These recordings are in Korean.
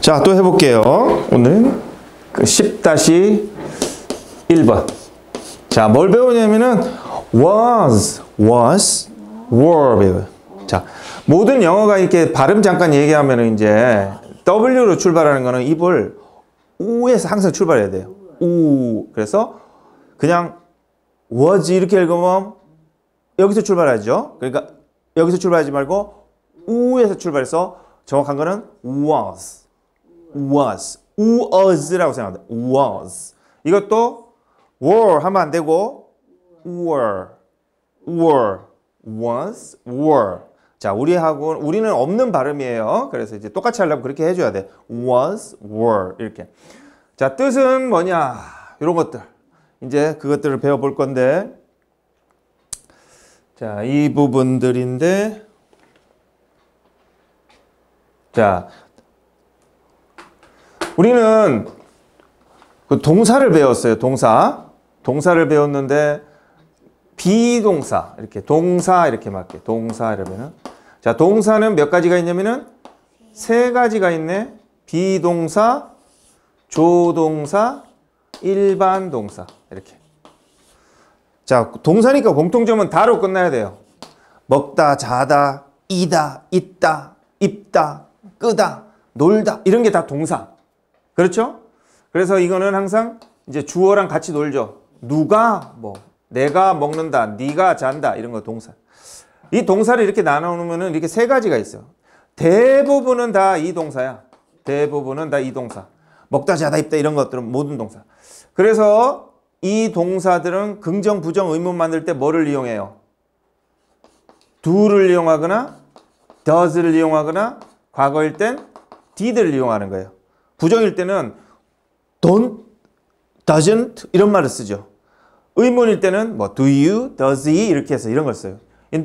자, 또 해볼게요. 오늘은 그 10-1번. 자, 뭘 배우냐면은 was, was, were 배워 자, 모든 영어가 이렇게 발음 잠깐 얘기하면 이제 W로 출발하는 거는 입을 O에서 항상 출발해야 돼요. O. 그래서 그냥 was 이렇게 읽으면 여기서 출발하죠. 그러니까 여기서 출발하지 말고 O에서 출발해서 정확한 거는 was. was. was라고 생각합니다. was. 이것도 were 하면 안 되고 were, were, was, were. 자, 우리하고 우리는 없는 발음이에요. 그래서 이제 똑같이 하려면 그렇게 해줘야 돼. was, were 이렇게. 자, 뜻은 뭐냐? 이런 것들. 이제 그것들을 배워볼 건데. 자, 이 부분들인데. 자, 우리는 그 동사를 배웠어요. 동사. 동사를 배웠는데 비동사 이렇게 동사 이렇게 맞게 동사 이러면은 자 동사는 몇 가지가 있냐면은 세 가지가 있네. 비동사, 조동사, 일반 동사 이렇게. 자 동사니까 공통점은 다로 끝나야 돼요. 먹다, 자다, 이다, 있다, 입다, 끄다, 놀다 이런 게 다 동사. 그렇죠? 그래서 이거는 항상 이제 주어랑 같이 놀죠. 누가 뭐 내가 먹는다, 네가 잔다 이런 거 동사. 이 동사를 이렇게 나눠놓으면 이렇게 세 가지가 있어. 대부분은 다 이 동사야. 대부분은 다 이 동사. 먹다, 자다, 입다 이런 것들은 모든 동사. 그래서 이 동사들은 긍정, 부정 의문 만들 때 뭐를 이용해요? do를 이용하거나 does를 이용하거나 과거일 땐 did를 이용하는 거예요. 부정일 때는 don't, doesn't 이런 말을 쓰죠. 의문일 때는 뭐 do you, does he 이렇게 해서 이런 걸 써요.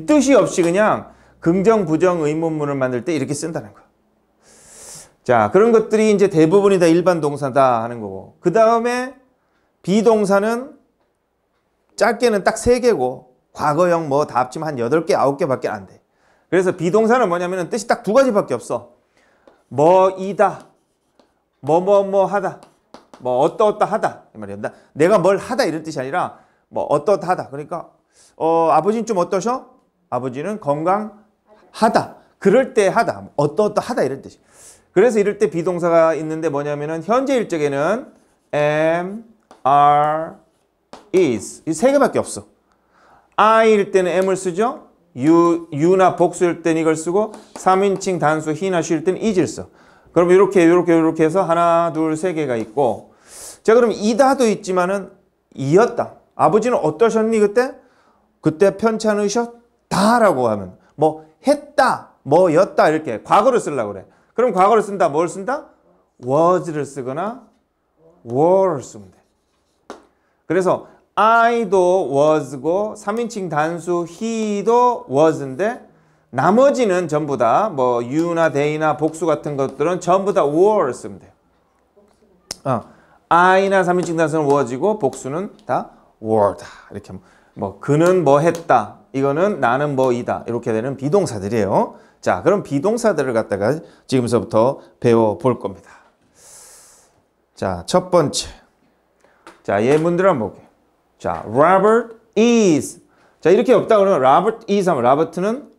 뜻이 없이 그냥 긍정, 부정, 의문문을 만들 때 이렇게 쓴다는 거. 자, 그런 것들이 이제 대부분이 다 일반 동사다 하는 거고. 그 다음에 비동사는 짧게는 딱 세개고 과거형 뭐 다 합치면 한 여덟 개 아홉 개밖에안 돼. 그래서 비동사는 뭐냐면 뜻이 딱 두 가지밖에 없어. 뭐이다, 뭐뭐뭐 뭐, 뭐 하다 뭐 어떠어떠 하다 이 말이야 내가 뭘 하다 이런 뜻이 아니라 뭐 어떠어떠 하다 그러니까 어 아버지는 좀 어떠셔? 아버지는 건강하다 그럴 때 하다 어떠어떠 뭐 하다 이런 뜻이 그래서 이럴 때 비동사가 있는데 뭐냐면은 현재 일적에는 am, are, is 이 세 개밖에 없어 I일 때는 am을 쓰죠 you, you나 복수일 때는 이걸 쓰고 3인칭 단수 he나 she일 때는 is를 써 그럼 이렇게 이렇게 이렇게 해서 하나 둘 세 개가 있고 자 그럼 이다도 있지만은 이었다. 아버지는 어떠셨니 그때? 그때 편찮으셨다라고 하면 뭐 했다 뭐였다 이렇게 과거를 쓰려고 그래. 그럼 과거를 쓴다 뭘 쓴다? was를 쓰거나 were를 쓰면 돼. 그래서 I도 was고 3인칭 단수 he도 was인데 나머지는 전부 다뭐 you나 they나 복수 같은 것들은 전부 다 w e r e 쓰면 돼요. 어, I나 3인칭 단수는 were지고 복수는 다 were다. 이렇게 뭐 그는 뭐 했다. 이거는 나는 뭐이다. 이렇게 되는 비동사들이에요. 자, 그럼 비동사들을 갖다가 지금서부터 배워볼 겁니다. 자, 첫 번째. 자, 예문들 한번 볼게요. 자, Robert is. 자, 이렇게 없다 그러면 Robert is 하면 Robert는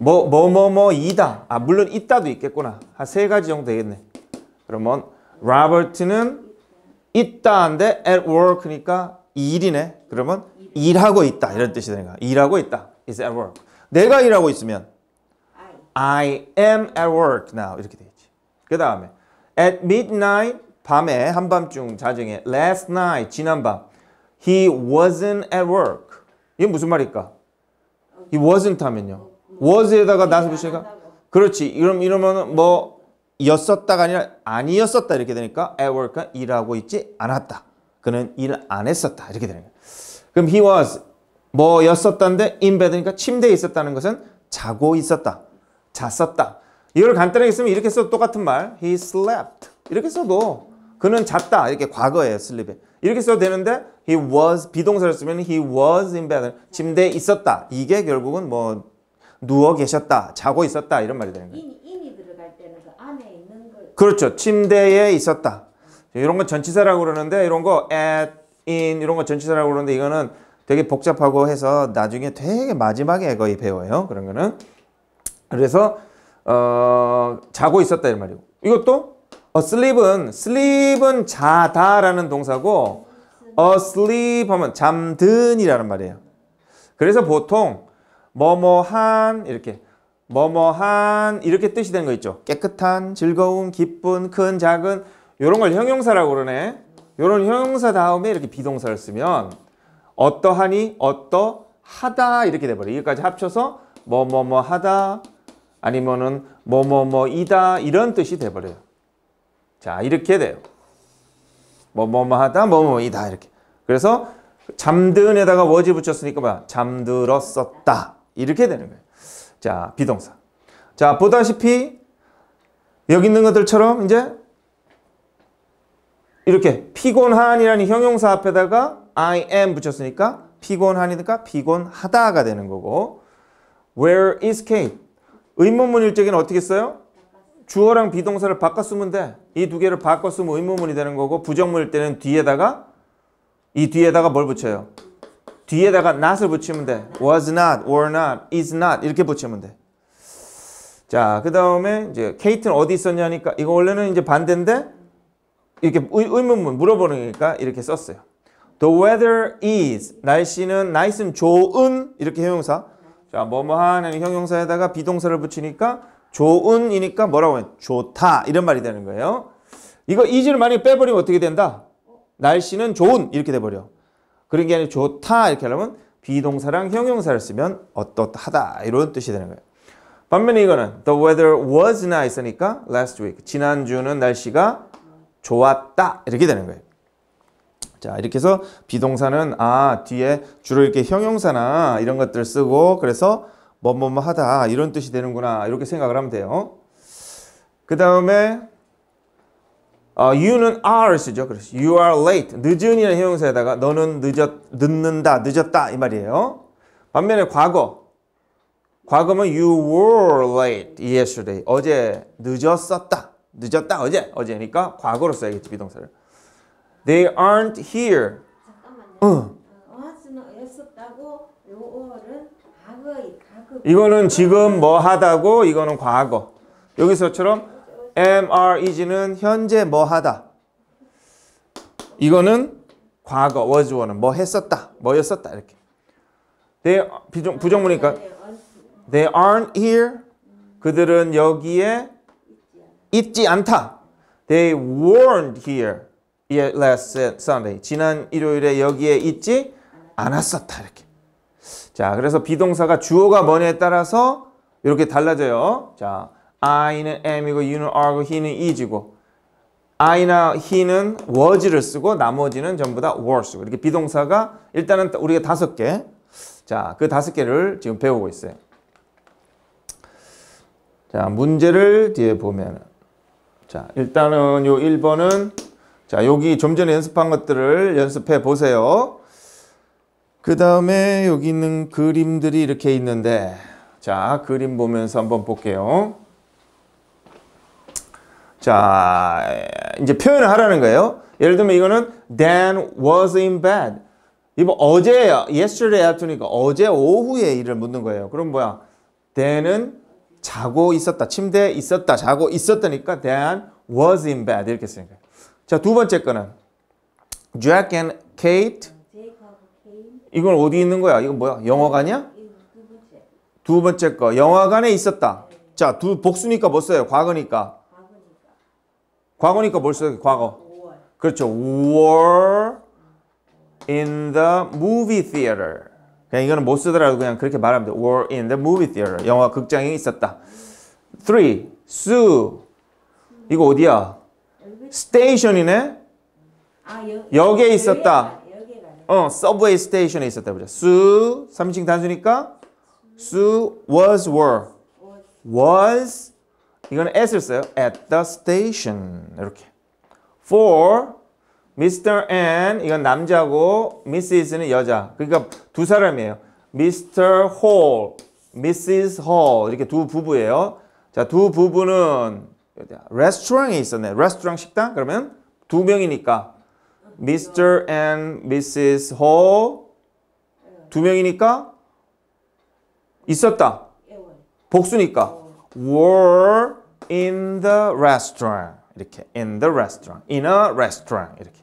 뭐뭐뭐뭐 뭐, 뭐, 뭐, 이다. 아 물론 있다도 있겠구나. 한 세 가지 정도 되겠네. 그러면 로버트는 있다인데 at work니까 일이네. 그러면 일하고 있다 이런 뜻이 되는 거 일하고 있다. is at work. 내가 일하고 있으면 I am at work now 이렇게 되겠지. 그 다음에 at midnight 밤에 한밤중 자정에 last night 지난밤 he wasn't at work 이게 무슨 말일까? he wasn't 하면요 was에다가 나서부시가 그렇지. 이럼 이러면 뭐 였었다가 아니라 아니었었다 이렇게 되니까 at work 일하고 있지 않았다. 그는 일 안 했었다 이렇게 되는 거야. 그럼 he was 뭐였었다인데 in bed니까 침대에 있었다는 것은 자고 있었다. 잤었다. 이걸 간단하게 쓰면 이렇게 써도 똑같은 말. He slept. 이렇게 써도 그는 잤다. 이렇게 과거예요. sleep에. 이렇게 써도 되는데 he was 비동사를 쓰면 he was in bed. 침대에 있었다. 이게 결국은 뭐 누워 계셨다, 자고 있었다 이런 말이 되는 거예요. 인이, 인이 들어갈 때는 그 안에 있는 걸 그렇죠. 침대에 있었다. 이런 건 전치사라고 그러는데 이런 거 at, in 이런 거 전치사라고 그러는데 이거는 되게 복잡하고 해서 나중에 되게 마지막에 거의 배워요. 그런 거는. 그래서 어, 자고 있었다 이런 말이고. 이것도 asleep은 sleep은 자다라는 동사고 어, asleep 하면 잠든이라는 말이에요. 그래서 보통 뭐뭐한 이렇게 뭐뭐한 이렇게 뜻이 된 거 있죠. 깨끗한, 즐거운, 기쁜, 큰, 작은 이런 걸 형용사라고 그러네. 이런 형용사 다음에 이렇게 비동사를 쓰면 어떠하니, 어떠하다 이렇게 돼버려. 여기까지 합쳐서 뭐뭐뭐하다 아니면은 뭐뭐뭐이다 이런 뜻이 돼버려요. 자 이렇게 돼요. 뭐뭐뭐하다 뭐뭐이다 이렇게. 그래서 잠든에다가 워지 붙였으니까 봐 잠들었었다. 이렇게 되는 거예요. 자, 비동사. 자, 보다시피 여기 있는 것들처럼 이제 이렇게 피곤한이라는 형용사 앞에다가 I am 붙였으니까 피곤하니까 피곤하다가 되는 거고 Where is Kate? 의문문 일적에는 어떻게 써요? 주어랑 비동사를 바꿔 쓰면 돼. 이 두 개를 바꿔 쓰면 의문문이 되는 거고 부정문일 때는 뒤에다가 이 뒤에다가 뭘 붙여요? 뒤에다가 not을 붙이면 돼. was not, were not, is not 이렇게 붙이면 돼. 자, 그 다음에 이제 케이트는 어디 있었냐니까 이거 원래는 이제 반대인데 이렇게 의, 문문 물어보니까 이렇게 썼어요. The weather is 날씨는 nice는 좋은 이렇게 형용사. 자, 뭐뭐하는 형용사에다가 비동사를 붙이니까 좋은이니까 뭐라고 해? 좋다 이런 말이 되는 거예요. 이거 is를 만약에 빼버리면 어떻게 된다? 날씨는 좋은 이렇게 돼버려. 그런 게 아니라 좋다 이렇게 하려면 비동사랑 형용사를 쓰면 어떻하다 이런 뜻이 되는 거예요. 반면에 이거는 the weather was nice 하니까 last week 지난주는 날씨가 좋았다 이렇게 되는 거예요. 자 이렇게 해서 비동사는 아 뒤에 주로 이렇게 형용사나 이런 것들을 쓰고 그래서 뭐 뭐 뭐 하다 이런 뜻이 되는구나 이렇게 생각을 하면 돼요. 그 다음에 어, you는 are 쓰죠. 그래서 you are late. 늦은이라는 형용사에다가 너는 늦었, 늦는다, 늦었다 이 말이에요. 반면에 과거. 과거면 you were late yesterday. 어제 늦었었다. 늦었다 어제. 어제니까 과거로 써야겠지 비동사를. They aren't here. 잠깐만요. 응. 이거는 지금 뭐 하다고 이거는 과거. 여기서처럼 MR is는 e 현재 뭐 하다. 이거는 과거 was one은 뭐 했었다. 뭐였었다. 이렇게. They 비종, 부정문이니까 They aren't here. 그들은 여기에 있지 않다. They weren't here last Sunday. 지난 일요일에 여기에 있지 않았었다. 이렇게. 자, 그래서 비동사가 주어가 뭐냐에 따라서 이렇게 달라져요. 자, I는 M이고 U는 R고 he는 is고 I나 he는 was를 쓰고 나머지는 전부 다 were 쓰고 이렇게 비동사가 일단은 우리가 다섯 개 자, 그 다섯 개를 지금 배우고 있어요. 자, 문제를 뒤에 보면 자, 일단은 요 1번은 자, 여기 좀 전에 연습한 것들을 연습해 보세요. 그 다음에 여기 있는 그림들이 이렇게 있는데 자, 그림 보면서 한번 볼게요. 자, 이제 표현을 하라는 거예요. 예를 들면 이거는 Dan was in bed. 이거 어제, yesterday afternoon, 어제 오후에 일을 묻는 거예요. 그럼 뭐야? Dan은 자고 있었다. 침대에 있었다. 자고 있었다니까 Dan was in bed. 이렇게 쓰는 거예요. 자, 두 번째 거는 Jack and Kate. 이건 어디 있는 거야? 이건 뭐야? 영화관이야? 두 번째 거. 영화관에 있었다. 자, 두 복수니까 뭐 써요? 과거니까. 과거니까 뭘 써야 돼? 과거. 그렇죠. were in the movie theater. 그냥 이거는 못 쓰더라도 그냥 그렇게 말하면 돼. were in the movie theater. 영화 극장에 있었다. 3. Sue. 이거 어디야? 스테이션이네? 아, 에 있었다. 어, 서브웨이 스테이션에 있었다. 보자. Sue. 3층 단수니까 Sue was were. was 이건 at을 써요. at the station 이렇게 for Mr. and 이건 남자고 Mrs는 여자 그러니까 두 사람이에요. Mr. Hall, Mrs. Hall 이렇게 두 부부예요. 자, 두 부부는 레스토랑에 있었네. 레스토랑 식당? 그러면 두 명이니까 Mr. and Mrs. Hall 두 명이니까 있었다. 복수니까 were in the restaurant 이렇게 in the restaurant, in a restaurant 이렇게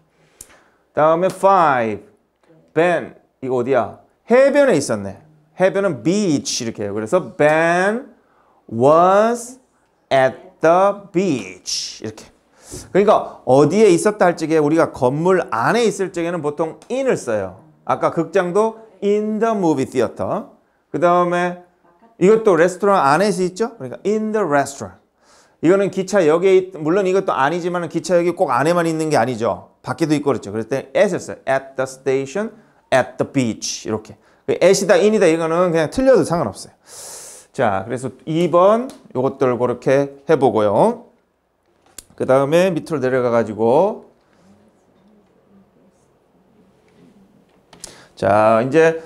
다음에 five, Ben 이거 어디야? 해변에 있었네 해변은 beach 이렇게 해요 그래서 Ben was at the beach 이렇게 그러니까 어디에 있었다 할 적에 우리가 건물 안에 있을 적에는 보통 in을 써요 아까 극장도 in the movie theater 그 다음에 이것도 레스토랑 안에서 있죠? 그러니까 in the restaurant 이거는 기차역에 물론 이것도 아니지만 기차역이 꼭 안에만 있는 게 아니죠. 밖에도 있고 그렇죠. 그럴 때 at였어요. at the station, at the beach 이렇게. at이다 그 in이다 이거는 그냥 틀려도 상관없어요. 자, 그래서 2번 요것들 그렇게 해보고요. 그 다음에 밑으로 내려가 가지고 자, 이제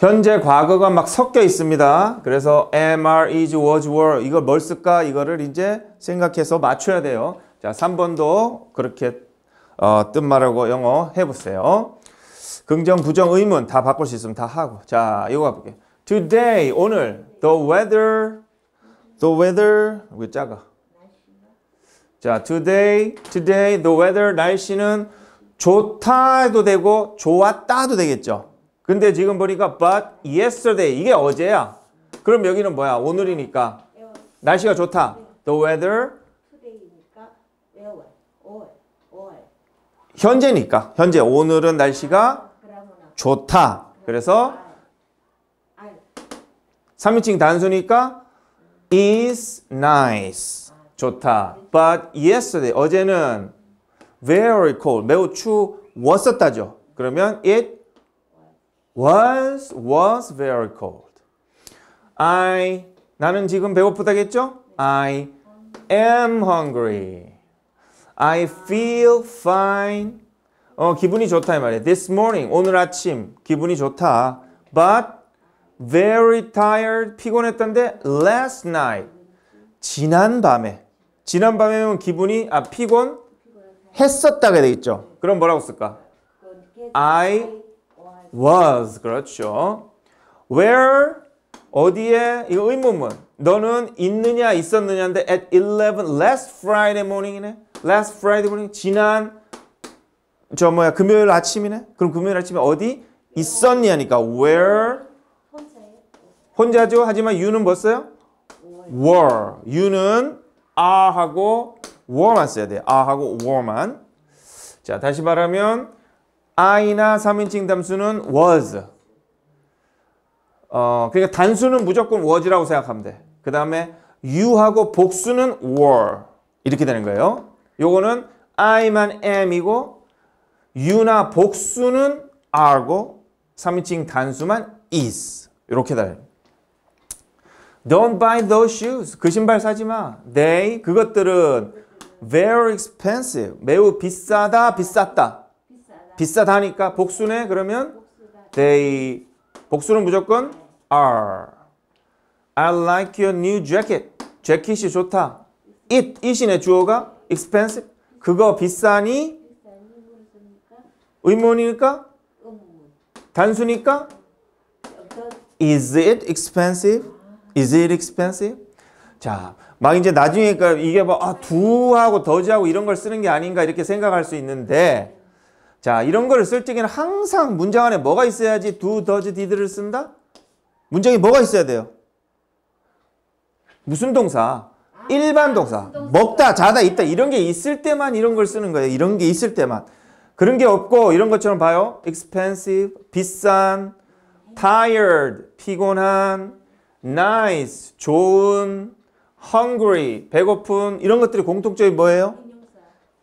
현재 과거가 막 섞여 있습니다. 그래서 am, are, is, was, were 이걸 뭘 쓸까? 이거를 이제 생각해서 맞춰야 돼요. 자, 3번도 그렇게 어, 뜻말하고 영어 해보세요. 긍정, 부정, 의문 다 바꿀 수 있으면 다 하고. 자, 이거 가볼게요. Today, 오늘 the weather, the weather 왜 작아? 자, today, today the weather 날씨는 좋다 해도 되고 좋았다 도 되겠죠. 근데 지금 보니까 but yesterday 이게 어제야. 그럼 여기는 뭐야? 오늘이니까. 날씨가 좋다. The weather 현재니까. 현재 오늘은 날씨가 좋다. 그래서 3인칭 아, 단수니까 is nice. 좋다. But yesterday 어제는 very cold 매우 추웠었다죠. 그러면 it was was very cold. I 나는 지금 배고프다겠죠? I am hungry. I feel fine. 어, 기분이 좋다 이 말이야. This morning 오늘 아침 기분이 좋다. But very tired 피곤했던데 last night 지난 밤에 지난 밤에는 기분이 아 피곤 했었다가 되겠죠. 그럼 뭐라고 쓸까? I was 그렇죠. Where 어디에 이거 의문문. 너는 있느냐 있었느냐인데 at 11 last Friday morning이네. last Friday morning 지난 저 뭐야 금요일 아침이네. 그럼 금요일 아침에 어디 있었냐니까 where 혼자죠. 하지만 you는 뭐 써요? were. you는 are하고 were만 써야 돼. are하고 were만. 자, 다시 말하면 I나 3인칭 단수는 was. 어, 그러니까 단수는 무조건 was라고 생각하면 돼. 그 다음에 you하고 복수는 were. 이렇게 되는 거예요. 요거는 I만 M이고 you나 복수는 are고 3인칭 단수만 is. 이렇게 되는 Don't buy those shoes. 그 신발 사지 마. They, 네, 그것들은 very expensive. 매우 비싸다, 비쌌다. 비싸다니까 복수네 그러면 they 복수는 무조건 are I like your new jacket 재킷이 좋다 it it이네 주어가 expensive 그거 비싸니 의문이니까 단순이니까 is it expensive is it expensive 자, 막 이제 나중에 그러니까 이게 뭐 아, 두하고 더지하고 이런 걸 쓰는 게 아닌가 이렇게 생각할 수 있는데 자 이런 거를 쓸 적에는 항상 문장 안에 뭐가 있어야지 두더 d 디드를 쓴다? 문장에 뭐가 있어야 돼요? 무슨 동사? 일반 동사. 먹다, 자다, 있다 이런 게 있을 때만 이런 걸 쓰는 거예요. 이런 게 있을 때만. 그런 게 없고 이런 것처럼 봐요. expensive, 비싼, tired, 피곤한, nice, 좋은, hungry, 배고픈 이런 것들이 공통점이 뭐예요?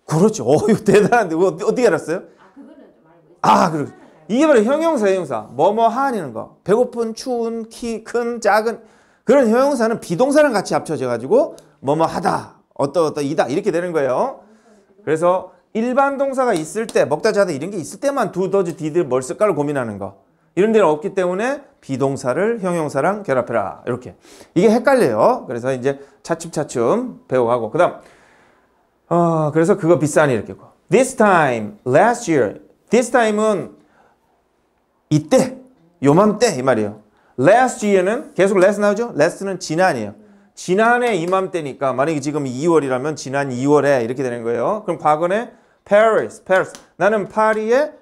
그렇죠. 어, 이 대단한데 어떻게 알았어요? 아, 그리고 이게 바로 형용사, 형용사. 뭐뭐 하는 거. 배고픈, 추운, 키, 큰, 작은 그런 형용사는 비동사랑 같이 합쳐져 가지고 뭐뭐 하다, 어떠 어떠 이다 이렇게 되는 거예요. 그래서 일반 동사가 있을 때 먹다 자다 이런 게 있을 때만 두 더즈 디들 뭘 쓸까를 고민하는 거. 이런 데는 없기 때문에 비동사를 형용사랑 결합해라. 이렇게. 이게 헷갈려요. 그래서 이제 차츰차츰 배워가고 그다음 어, 그래서 그거 비싼 이렇게 고. This time, last year, This time은 이때, 요맘때 이 말이에요. Last year는 계속 last 나오죠? Last는 지난이에요. 지난해 이맘때니까 만약에 지금 2월이라면 지난 2월에 이렇게 되는 거예요. 그럼 과거에 Paris, Paris. 나는 파리에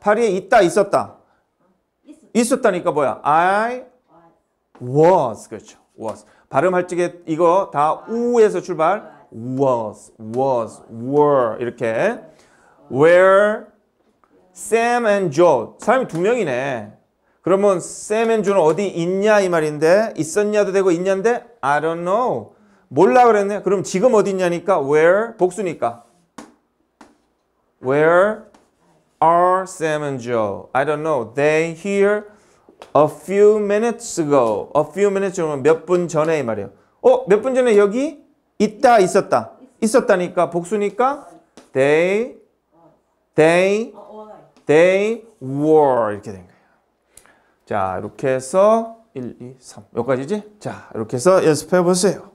파리에 있다 있었다. 있었다니까 뭐야? I was 그렇죠. was 발음할 적에 이거 다 우에서 출발 was was were 이렇게 where Sam and Joe 사람이 두 명이네 그러면 Sam and Joe는 어디 있냐 이 말인데 있었냐도 되고 있냐인데 I don't know 몰라 그랬네 그럼 지금 어디 있냐니까 where 복수니까 where are Sam and Joe I don't know they here a few minutes ago a few minutes 그러면 몇분 전에 이 말이에요 어? 몇 분 전에 여기 있다 있었다 있었다니까 복수니까 they They, 어, 어, 어, they were 이렇게 된 거예요. 자 이렇게 해서 1, 2, 3 여기까지지? 자 이렇게 해서 연습해 보세요.